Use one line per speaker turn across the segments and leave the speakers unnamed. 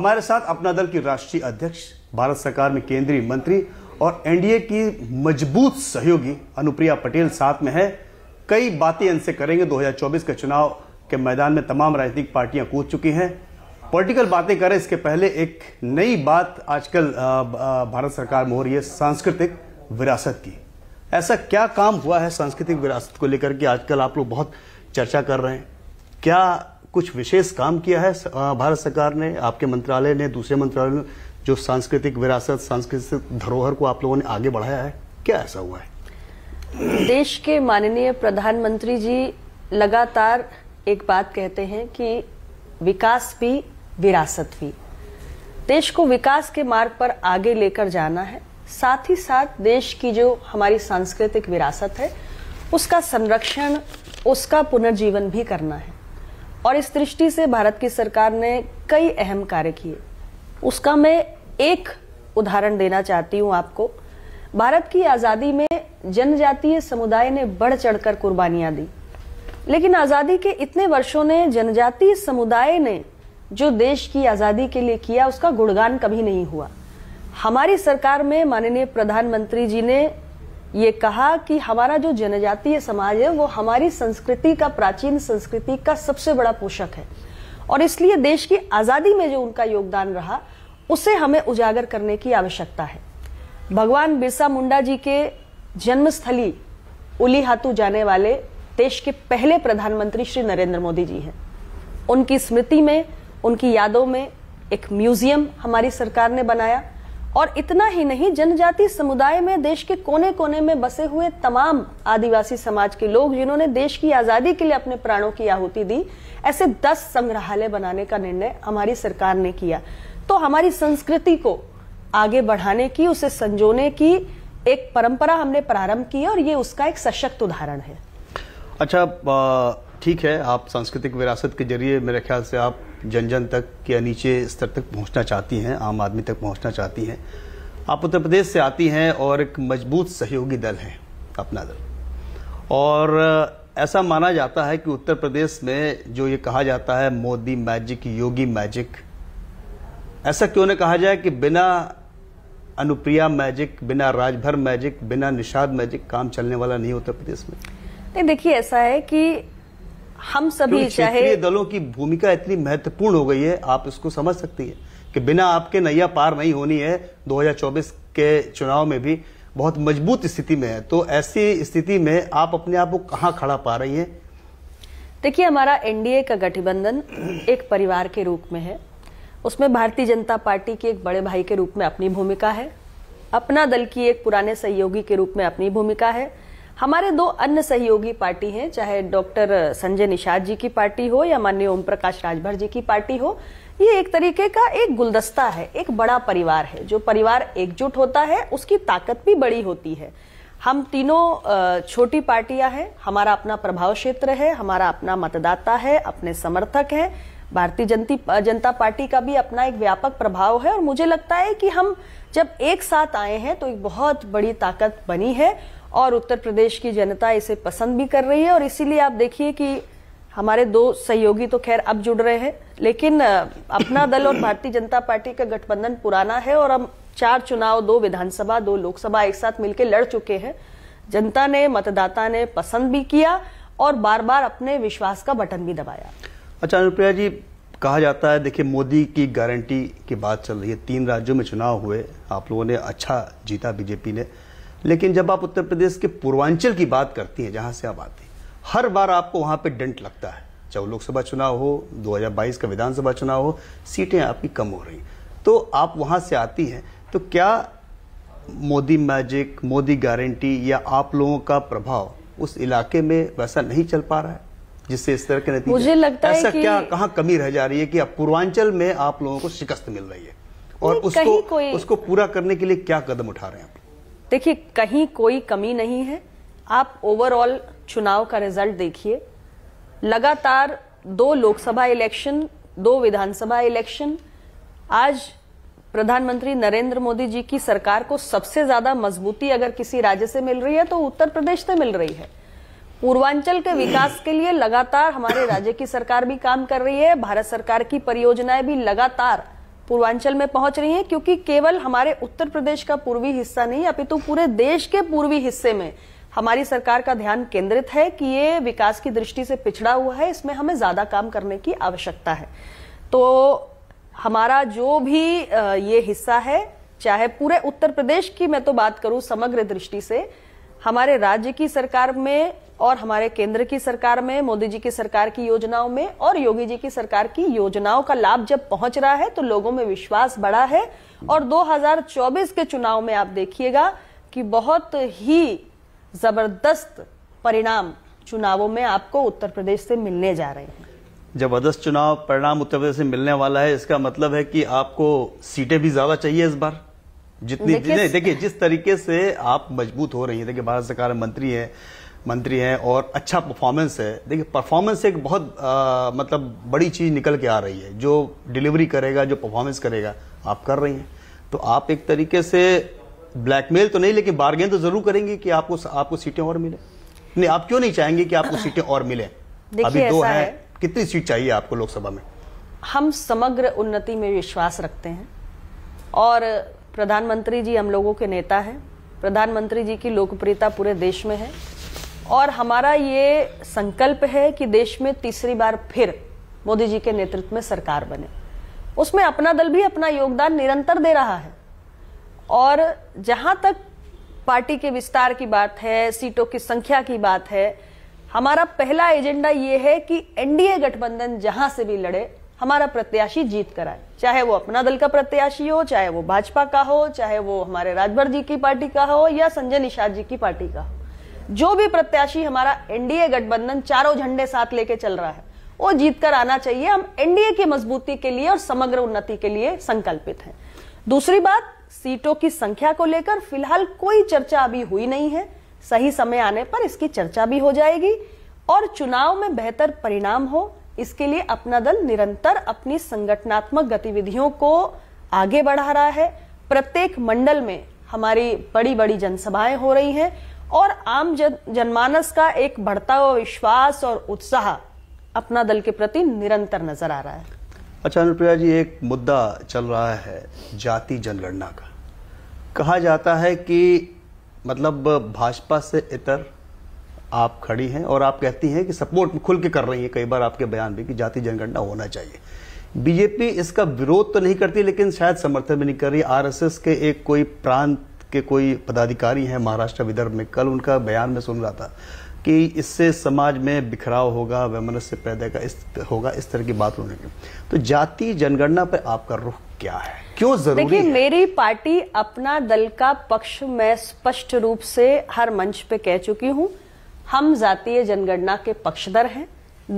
हमारे साथ अपना दल की राष्ट्रीय अध्यक्ष भारत सरकार में केंद्रीय मंत्री और एनडीए की मजबूत सहयोगी अनुप्रिया पटेल साथ में है कई बातें इनसे करेंगे 2024 के चुनाव के मैदान में तमाम राजनीतिक पार्टियां कूद चुकी हैं पॉलिटिकल बातें करें इसके पहले एक नई बात आजकल भारत सरकार में हो रही है सांस्कृतिक विरासत की ऐसा क्या काम हुआ है सांस्कृतिक विरासत को लेकर के आजकल आप लोग बहुत चर्चा कर रहे हैं क्या कुछ विशेष काम किया है भारत सरकार ने आपके मंत्रालय ने दूसरे मंत्रालय ने जो सांस्कृतिक विरासत सांस्कृतिक धरोहर को आप लोगों ने आगे बढ़ाया है क्या ऐसा हुआ है
देश के माननीय प्रधानमंत्री जी लगातार एक बात कहते हैं कि विकास भी विरासत भी देश को विकास के मार्ग पर आगे लेकर जाना है साथ ही साथ देश की जो हमारी सांस्कृतिक विरासत है उसका संरक्षण उसका पुनर्जीवन भी करना है और इस दृष्टि से भारत की सरकार ने कई अहम कार्य किए उसका मैं एक उदाहरण देना चाहती हूँ आपको भारत की आज़ादी में जनजातीय समुदाय ने बढ़ चढ़कर कुर्बानियां दी लेकिन आज़ादी के इतने वर्षों ने जनजातीय समुदाय ने जो देश की आज़ादी के लिए किया उसका गुणगान कभी नहीं हुआ हमारी सरकार में माननीय प्रधानमंत्री जी ने ये कहा कि हमारा जो जनजातीय समाज है वो हमारी संस्कृति का प्राचीन संस्कृति का सबसे बड़ा पोषक है और इसलिए देश की आज़ादी में जो उनका योगदान रहा उसे हमें उजागर करने की आवश्यकता है भगवान बिरसा मुंडा जी के जन्मस्थली उलीहातू जाने वाले देश के पहले प्रधानमंत्री श्री नरेंद्र मोदी जी हैं उनकी स्मृति में उनकी यादों में एक म्यूजियम हमारी सरकार ने बनाया और इतना ही नहीं जनजाति समुदाय में देश के कोने कोने में बसे हुए तमाम आदिवासी समाज के लोग जिन्होंने देश की आजादी के लिए अपने प्राणों की आहुति दी ऐसे दस संग्रहालय बनाने का निर्णय हमारी सरकार ने किया तो हमारी संस्कृति को आगे बढ़ाने की उसे संजोने की एक परंपरा हमने प्रारंभ की और ये उसका एक सशक्त उदाहरण है
अच्छा ठीक है आप सांस्कृतिक विरासत के जरिए मेरे ख्याल से आप जन जन तक या नीचे स्तर तक पहुंचना चाहती हैं आम आदमी तक पहुंचना चाहती हैं आप उत्तर प्रदेश से आती हैं और एक मजबूत सहयोगी दल है अपना दल और ऐसा माना जाता है कि उत्तर प्रदेश में जो ये कहा जाता है मोदी मैजिक योगी मैजिक ऐसा क्यों न कहा जाए कि बिना अनुप्रिया मैजिक बिना राजभर मैजिक बिना निषाद मैजिक काम चलने वाला नहीं उत्तर प्रदेश में
नहीं देखिए ऐसा है कि हम सभी चाहे
दलों की भूमिका इतनी महत्वपूर्ण हो गई है आप इसको समझ सकती है कि बिना आपके नैया पार नहीं होनी है 2024 के चुनाव में भी बहुत मजबूत स्थिति में है तो ऐसी स्थिति में आप अपने आप को कहाँ खड़ा पा रही हैं
देखिए हमारा एनडीए का गठबंधन एक परिवार के रूप में है उसमें भारतीय जनता पार्टी के एक बड़े भाई के रूप में अपनी भूमिका है अपना दल की एक पुराने सहयोगी के रूप में अपनी भूमिका है हमारे दो अन्य सहयोगी पार्टी हैं चाहे डॉक्टर संजय निषाद जी की पार्टी हो या मान्य ओम प्रकाश राजभर जी की पार्टी हो ये एक तरीके का एक गुलदस्ता है एक बड़ा परिवार है जो परिवार एकजुट होता है उसकी ताकत भी बड़ी होती है हम तीनों छोटी पार्टियां हैं हमारा अपना प्रभाव क्षेत्र है हमारा अपना मतदाता है अपने समर्थक है भारतीय जनती जनता पार्टी का भी अपना एक व्यापक प्रभाव है और मुझे लगता है कि हम जब एक साथ आए हैं तो एक बहुत बड़ी ताकत बनी है और उत्तर प्रदेश की जनता इसे पसंद भी कर रही है और इसीलिए आप देखिए कि हमारे दो सहयोगी तो खैर अब जुड़ रहे हैं लेकिन अपना दल और भारतीय जनता पार्टी का गठबंधन पुराना है और हम चार चुनाव दो विधानसभा दो लोकसभा एक साथ मिलकर लड़ चुके हैं जनता ने मतदाता ने पसंद भी किया और बार बार अपने विश्वास का बटन भी दबाया
अच्छा अनुप्रिया जी कहा जाता है देखिए मोदी की गारंटी की बात चल रही है तीन राज्यों में चुनाव हुए आप लोगों ने अच्छा जीता बीजेपी ने लेकिन जब आप उत्तर प्रदेश के पूर्वांचल की बात करती हैं जहां से आप आते हैं हर बार आपको वहां पे डंट लगता है चाहे लोकसभा चुनाव हो 2022 का विधानसभा चुनाव हो सीटें आपकी कम हो रही तो आप वहां से आती हैं तो क्या मोदी मैजिक मोदी गारंटी या आप लोगों का प्रभाव उस इलाके में वैसा नहीं चल पा रहा है जिससे इस तरह के नतीजे मुझे लगता ऐसा है कि... क्या कहा कमी रह जा रही है कि अब पूर्वांचल में आप लोगों को शिकस्त मिल रही है और उसको उसको पूरा करने के लिए क्या कदम उठा रहे हैं आप
देखिए कहीं कोई कमी नहीं है आप ओवरऑल चुनाव का रिजल्ट देखिए लगातार दो लोकसभा इलेक्शन दो विधानसभा इलेक्शन आज प्रधानमंत्री नरेंद्र मोदी जी की सरकार को सबसे ज्यादा मजबूती अगर किसी राज्य से मिल रही है तो उत्तर प्रदेश से मिल रही है पूर्वांचल के विकास के लिए लगातार हमारे राज्य की सरकार भी काम कर रही है भारत सरकार की परियोजनाएं भी लगातार पूर्वांचल में पहुंच रही हैं क्योंकि केवल हमारे उत्तर प्रदेश का पूर्वी हिस्सा नहीं अपितु तो पूरे देश के पूर्वी हिस्से में हमारी सरकार का ध्यान केंद्रित है कि ये विकास की दृष्टि से पिछड़ा हुआ है इसमें हमें ज्यादा काम करने की आवश्यकता है तो हमारा जो भी ये हिस्सा है चाहे पूरे उत्तर प्रदेश की मैं तो बात करूं समग्र दृष्टि से हमारे राज्य की सरकार में और हमारे केंद्र की सरकार में मोदी जी की सरकार की योजनाओं में और योगी जी की सरकार की योजनाओं का लाभ जब पहुंच रहा है तो लोगों में विश्वास बढ़ा है और 2024 के चुनाव में आप देखिएगा कि बहुत ही जबरदस्त परिणाम चुनावों में आपको उत्तर प्रदेश से मिलने जा रहे हैं
जबरदस्त चुनाव परिणाम उत्तर प्रदेश से मिलने वाला है इसका मतलब है कि आपको सीटें भी ज्यादा चाहिए इस बार जितनी देखिए जिस तरीके से आप मजबूत हो रही है देखिए भारत सरकार मंत्री है मंत्री हैं और अच्छा परफॉर्मेंस है देखिए परफॉर्मेंस एक बहुत आ, मतलब बड़ी चीज़ निकल के आ रही है जो डिलीवरी करेगा जो परफॉर्मेंस करेगा आप कर रही हैं तो आप एक तरीके से ब्लैकमेल तो नहीं लेकिन बार्गेन तो ज़रूर करेंगे कि आपको आपको सीटें और मिले नहीं आप क्यों नहीं चाहेंगे कि आपको सीटें और मिले
अभी दो हैं है।
कितनी सीट चाहिए आपको लोकसभा में
हम समग्र उन्नति में विश्वास रखते हैं और प्रधानमंत्री जी हम लोगों के नेता हैं प्रधानमंत्री जी की लोकप्रियता पूरे देश में है और हमारा ये संकल्प है कि देश में तीसरी बार फिर मोदी जी के नेतृत्व में सरकार बने उसमें अपना दल भी अपना योगदान निरंतर दे रहा है और जहां तक पार्टी के विस्तार की बात है सीटों की संख्या की बात है हमारा पहला एजेंडा ये है कि एनडीए गठबंधन जहां से भी लड़े हमारा प्रत्याशी जीत कराए चाहे वो अपना दल का प्रत्याशी हो चाहे वो भाजपा का हो चाहे वो हमारे राजभर जी की पार्टी का हो या संजय निषाद जी की पार्टी का हो जो भी प्रत्याशी हमारा एनडीए गठबंधन चारों झंडे साथ लेके चल रहा है वो जीतकर आना चाहिए हम एनडीए की मजबूती के लिए और समग्र उन्नति के लिए संकल्पित हैं दूसरी बात सीटों की संख्या को लेकर फिलहाल कोई चर्चा अभी हुई नहीं है सही समय आने पर इसकी चर्चा भी हो जाएगी और चुनाव में बेहतर परिणाम हो इसके लिए अपना दल निरंतर अपनी संगठनात्मक गतिविधियों को आगे बढ़ा रहा है प्रत्येक मंडल में हमारी बड़ी बड़ी जनसभाएं हो रही हैं और आम जन, जनमानस का एक बढ़ता हुआ विश्वास और उत्साह अपना दल के प्रति निरंतर नजर आ रहा है
अच्छा अनुप्रिया जी एक मुद्दा चल रहा है जाति जनगणना का कहा जाता है कि मतलब भाजपा से इतर आप खड़ी हैं और आप कहती हैं कि सपोर्ट खुल के कर रही है कई बार आपके बयान भी कि जाति जनगणना होना चाहिए बीजेपी इसका विरोध तो नहीं करती लेकिन शायद समर्थन भी नहीं कर रही आरएसएस के एक कोई प्रांत के कोई पदाधिकारी हैं महाराष्ट्र विदर्भ में कल उनका बयान में सुन रहा था कि इससे समाज में बिखराव होगा वैमनस्य पैदा का इस होगा इस तरह की बात होने की तो जाति जनगणना पर आपका रुख क्या है क्यों जरूरी देखिए
मेरी पार्टी अपना दल का पक्ष मैं स्पष्ट रूप से हर मंच पे कह चुकी हूं हम जातीय जनगणना के पक्षधर हैं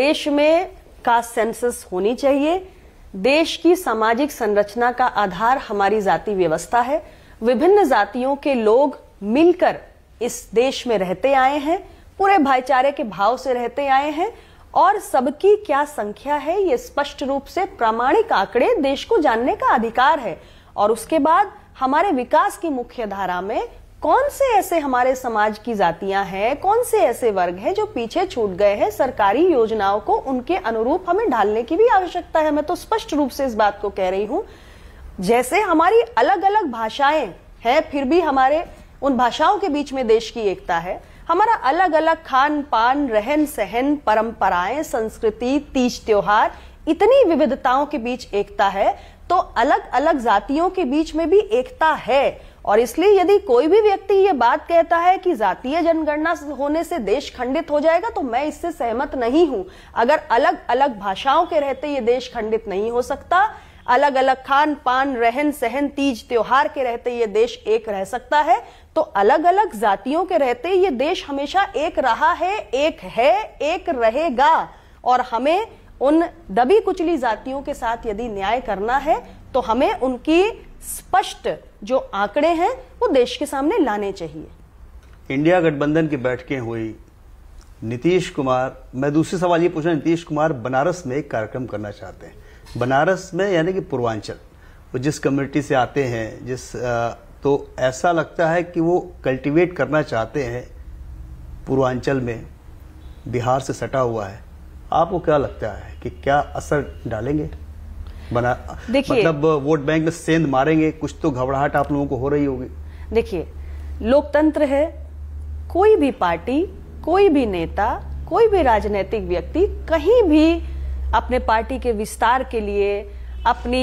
देश में का सेंसस होनी चाहिए देश की सामाजिक संरचना का आधार हमारी जाति व्यवस्था है विभिन्न जातियों के लोग मिलकर इस देश में रहते आए हैं पूरे भाईचारे के भाव से रहते आए हैं और सबकी क्या संख्या है ये स्पष्ट रूप से प्रामाणिक आंकड़े देश को जानने का अधिकार है और उसके बाद हमारे विकास की मुख्य धारा में कौन से ऐसे हमारे समाज की जातियां हैं कौन से ऐसे वर्ग हैं जो पीछे छूट गए हैं सरकारी योजनाओं को उनके अनुरूप हमें ढालने की भी आवश्यकता है मैं तो स्पष्ट रूप से इस बात को कह रही हूं जैसे हमारी अलग अलग भाषाएं हैं फिर भी हमारे उन भाषाओं के बीच में देश की एकता है हमारा अलग अलग खान पान रहन सहन परंपराएं संस्कृति तीज त्योहार इतनी विविधताओं के बीच एकता है तो अलग अलग जातियों के बीच में भी एकता है और इसलिए यदि कोई भी व्यक्ति ये बात कहता है कि जातीय जनगणना होने से देश खंडित हो जाएगा तो मैं इससे सहमत नहीं हूं अगर अलग अलग भाषाओं के रहते ये देश खंडित नहीं हो सकता अलग अलग खान पान रहन सहन तीज त्योहार के रहते ये देश एक रह सकता है तो अलग अलग जातियों के रहते ये देश हमेशा एक रहा है एक है एक रहेगा और हमें उन दबी कुचली जातियों के साथ यदि न्याय करना है तो हमें उनकी स्पष्ट जो आंकड़े हैं वो देश के सामने लाने चाहिए
इंडिया गठबंधन की बैठकें हुई नीतीश कुमार मैं दूसरे सवाल ये पूछना नीतीश कुमार बनारस में एक कार्यक्रम करना चाहते हैं बनारस में यानी कि पूर्वांचल वो जिस कम्युनिटी से आते हैं जिस आ, तो ऐसा लगता है कि वो कल्टीवेट करना चाहते हैं पूर्वांचल में बिहार से सटा हुआ है आपको क्या लगता है कि क्या असर डालेंगे बना मतलब वोट बैंक में सेंध मारेंगे कुछ तो घबराहट आप लोगों को हो रही होगी
देखिए लोकतंत्र है कोई भी पार्टी कोई भी नेता कोई भी राजनीतिक व्यक्ति कहीं भी अपने पार्टी के विस्तार के लिए अपनी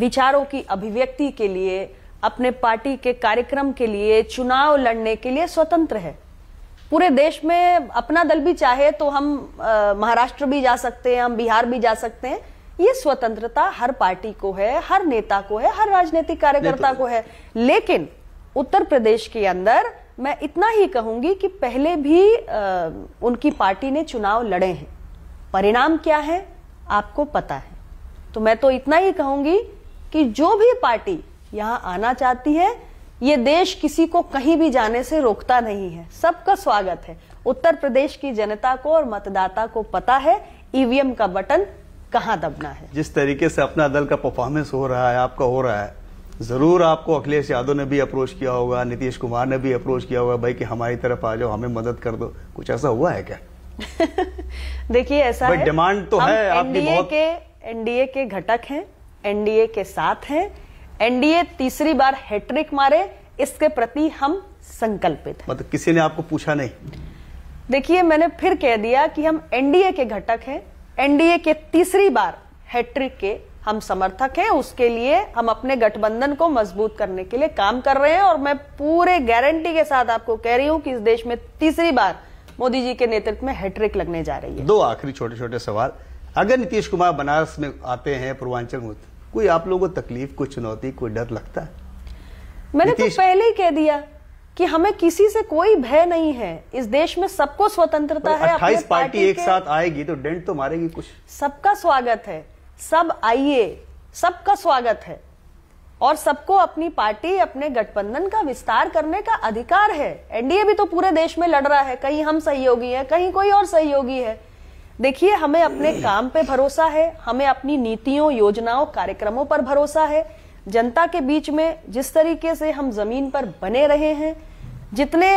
विचारों की अभिव्यक्ति के लिए अपने पार्टी के कार्यक्रम के लिए चुनाव लड़ने के लिए स्वतंत्र है पूरे देश में अपना दल भी चाहे तो हम महाराष्ट्र भी जा सकते हैं हम बिहार भी जा सकते हैं ये स्वतंत्रता हर पार्टी को है हर नेता को है हर राजनीतिक कार्यकर्ता तो को है लेकिन उत्तर प्रदेश के अंदर मैं इतना ही कहूंगी कि पहले भी आ, उनकी पार्टी ने चुनाव लड़े हैं परिणाम क्या है आपको पता है तो मैं तो इतना ही कहूंगी कि जो भी पार्टी यहां आना चाहती है ये देश किसी को कहीं भी जाने से रोकता नहीं है सबका स्वागत है उत्तर प्रदेश की जनता को और मतदाता को पता है ईवीएम का बटन कहाँ दबना है
जिस तरीके से अपना दल का परफॉर्मेंस हो रहा है आपका हो रहा है जरूर आपको अखिलेश यादव ने भी अप्रोच किया होगा नीतीश कुमार ने भी अप्रोच किया होगा भाई कि हमारी तरफ आ जाओ हमें मदद कर दो कुछ ऐसा हुआ है क्या
देखिए ऐसा है डिमांड तो है एनडीए के एनडीए के घटक हैं एनडीए के साथ हैं एनडीए तीसरी बार हैट्रिक मारे इसके प्रति हम संकल्पित
हैं मतलब किसी ने आपको पूछा नहीं
देखिए मैंने फिर कह दिया कि हम एनडीए के घटक हैं एनडीए के तीसरी बार हैट्रिक के हम समर्थक हैं उसके लिए हम अपने गठबंधन को मजबूत करने के लिए काम कर रहे हैं और मैं पूरे गारंटी के साथ आपको कह रही हूं कि इस देश में तीसरी बार मोदी जी के नेतृत्व में हैट्रिक लगने जा रही
है दो आखिरी छोटे छोटे सवाल अगर नीतीश कुमार बनारस में आते हैं पूर्वांचल में कोई आप लोगों को तकलीफ कोई चुनौती कोई डर लगता है
मैंने तो पहले ही कह दिया कि हमें किसी से कोई भय नहीं है इस देश में सबको स्वतंत्रता है अट्ठाईस पार्टी एक साथ
आएगी तो डेंट तो मारेगी कुछ
सबका स्वागत है सब आइए सबका स्वागत है और सबको अपनी पार्टी अपने गठबंधन का विस्तार करने का अधिकार है एनडीए भी तो पूरे देश में लड़ रहा है कहीं हम सहयोगी हैं कहीं कोई और सहयोगी है देखिए हमें अपने काम पे भरोसा है हमें अपनी नीतियों योजनाओं कार्यक्रमों पर भरोसा है जनता के बीच में जिस तरीके से हम जमीन पर बने रहे हैं जितने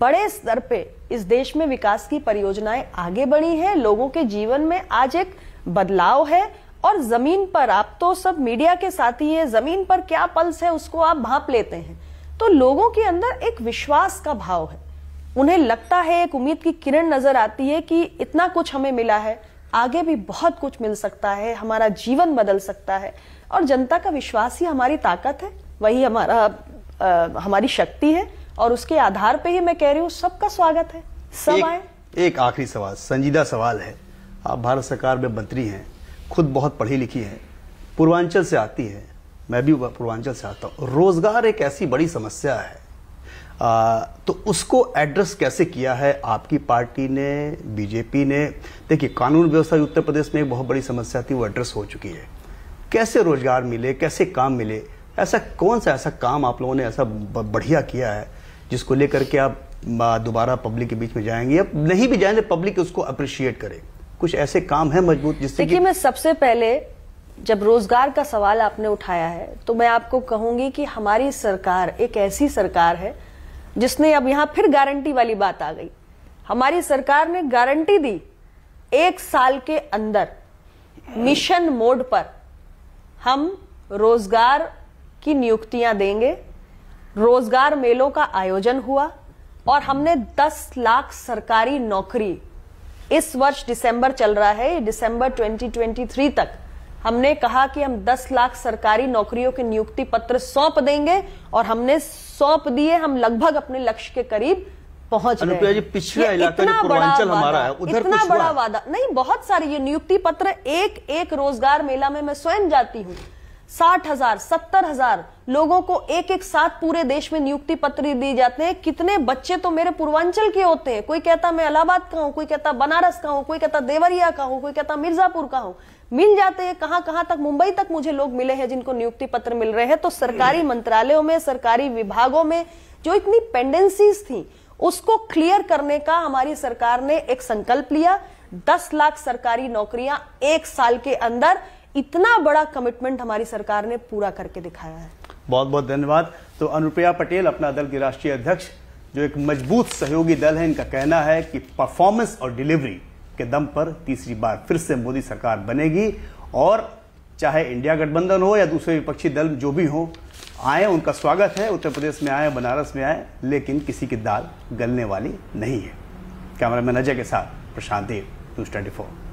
बड़े स्तर पे इस देश में विकास की परियोजनाएं आगे बढ़ी हैं लोगों के जीवन में आज एक बदलाव है और जमीन पर आप तो सब मीडिया के साथ ही है जमीन पर क्या पल्स है उसको आप भाप लेते हैं तो लोगों के अंदर एक विश्वास का भाव है उन्हें लगता है एक उम्मीद की किरण नजर आती है कि इतना कुछ हमें मिला है आगे भी बहुत कुछ मिल सकता है हमारा जीवन बदल सकता है और जनता का विश्वास ही हमारी ताकत है वही हमारा आ, हमारी शक्ति है और उसके आधार पे ही मैं कह रही हूँ सबका स्वागत है सब एक, आए
एक आखिरी सवाल संजीदा सवाल है आप भारत सरकार में मंत्री हैं खुद बहुत पढ़ी लिखी है पूर्वांचल से आती है मैं भी पूर्वांचल से आता हूँ रोज़गार एक ऐसी बड़ी समस्या है आ, तो उसको एड्रेस कैसे किया है आपकी पार्टी ने बीजेपी ने देखिए कानून व्यवस्था उत्तर प्रदेश में एक बहुत बड़ी समस्या थी वो एड्रेस हो चुकी है कैसे रोज़गार मिले कैसे काम मिले ऐसा कौन सा ऐसा काम आप लोगों ने ऐसा बढ़िया किया है जिसको लेकर के आप दोबारा पब्लिक के बीच में जाएंगे या नहीं भी जाएंगे पब्लिक उसको अप्रिशिएट करेगी कुछ ऐसे काम है मजबूत जिससे देखिए
मैं सबसे पहले जब रोजगार का सवाल आपने उठाया है तो मैं आपको कहूंगी कि हमारी सरकार एक ऐसी सरकार है जिसने अब यहां फिर गारंटी वाली बात आ गई हमारी सरकार ने गारंटी दी एक साल के अंदर मिशन मोड पर हम रोजगार की नियुक्तियां देंगे रोजगार मेलों का आयोजन हुआ और हमने 10 लाख सरकारी नौकरी इस वर्ष दिसंबर चल रहा है दिसंबर 2023 तक हमने कहा कि हम 10 लाख सरकारी नौकरियों के नियुक्ति पत्र सौंप देंगे और हमने सौंप दिए हम लगभग अपने लक्ष्य के करीब पहुंच गए पिछले इतना बड़ा हमारा है उधर इतना बड़ा वादा नहीं बहुत सारी ये नियुक्ति पत्र एक एक रोजगार मेला में मैं स्वयं जाती हूँ साठ हजार सत्तर हजार लोगों को एक एक साथ पूरे देश में नियुक्ति पत्र दिए जाते हैं कितने बच्चे तो मेरे पूर्वांचल के होते हैं कोई कहता मैं इलाहाबाद का हूं कोई कहता बनारस का हूं कोई कहता देवरिया का हूं कोई कहता मिर्जापुर का हूं मिल जाते हैं कहां कहां तक मुंबई तक मुझे लोग मिले हैं जिनको नियुक्ति पत्र मिल रहे हैं तो सरकारी हम्म। मंत्रालयों में सरकारी विभागों में जो इतनी पेंडेंसीज थी उसको क्लियर करने का हमारी सरकार ने एक संकल्प लिया दस लाख सरकारी नौकरियां एक साल के अंदर इतना बड़ा कमिटमेंट हमारी सरकार ने पूरा करके दिखाया है
बहुत बहुत धन्यवाद तो अनुप्रिया पटेल अपना दल की राष्ट्रीय अध्यक्ष जो एक मजबूत सहयोगी दल है इनका कहना है कि परफॉर्मेंस और डिलीवरी के दम पर तीसरी बार फिर से मोदी सरकार बनेगी और चाहे इंडिया गठबंधन हो या दूसरे विपक्षी दल जो भी हो आए उनका स्वागत है उत्तर प्रदेश में आए बनारस में आए लेकिन किसी की दाल गलने वाली नहीं है कैमरामैन अजय के साथ प्रशांत देव न्यूज ट्वेंटी